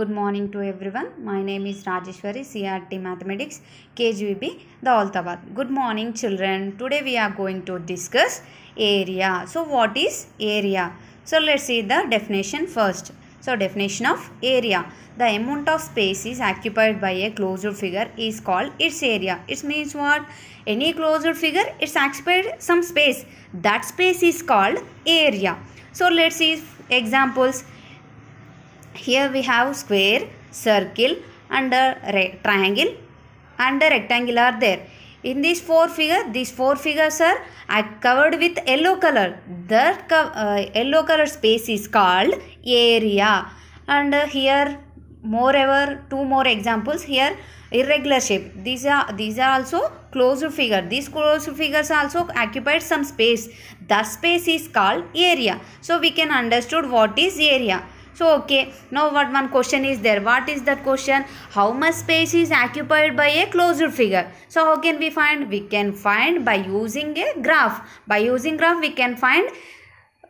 Good morning to everyone. My name is Rajeshwari, CRT Mathematics, KGVB, Daltabad. Good morning children. Today we are going to discuss area. So what is area? So let's see the definition first. So definition of area. The amount of space is occupied by a closed figure is called its area. It means what? Any closed figure, it's occupied some space. That space is called area. So let's see examples here we have square circle and a triangle and a rectangle are there in these four figure these four figures are covered with yellow color that uh, yellow color space is called area and uh, here moreover two more examples here irregular shape these are these are also closed figure these closed figures also occupied some space that space is called area so we can understood what is area so okay, now what one question is there? What is that question? How much space is occupied by a closed figure? So how can we find? We can find by using a graph. By using graph we can find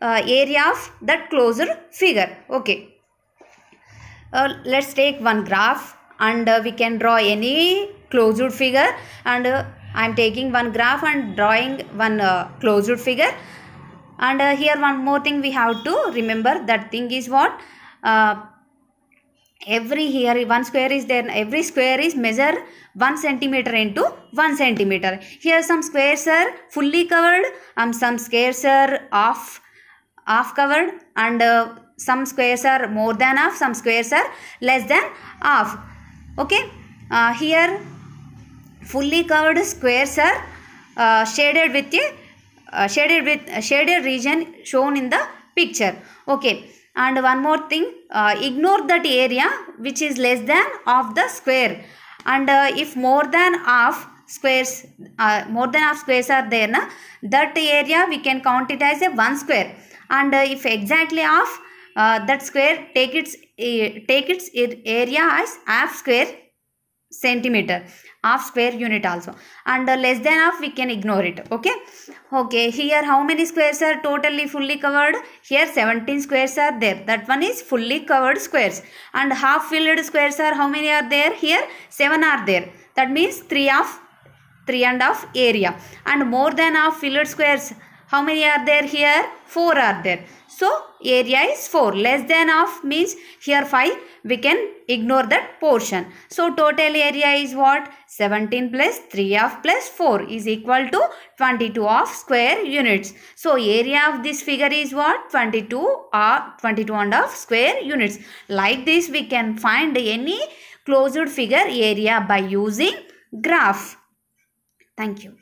uh, area of that closed figure. Okay. Uh, let's take one graph and uh, we can draw any closed figure and uh, I am taking one graph and drawing one uh, closed figure and uh, here one more thing we have to remember that thing is what uh, every here one square is there every square is measure 1 centimeter into 1 centimeter here some squares are fully covered and some squares are off, half covered and uh, some squares are more than half some squares are less than half okay uh, here fully covered squares are uh, shaded with a uh, shaded with uh, shaded region shown in the picture okay and one more thing uh, ignore that area which is less than of the square and uh, if more than half squares uh, more than half squares are there na, that area we can count it as a one square and if exactly half that square take its eh, take its area as half square centimeter half square unit also and uh, less than half we can ignore it okay okay here how many squares are totally fully covered here 17 squares are there that one is fully covered squares and half filled squares are how many are there here 7 are there that means 3 of 3 and half area and more than half filled squares how many are there here? 4 are there. So, area is 4. Less than half means here 5. We can ignore that portion. So, total area is what? 17 plus 3 half plus 4 is equal to 22 of square units. So, area of this figure is what? 22 half, uh, 22 and half square units. Like this, we can find any closed figure area by using graph. Thank you.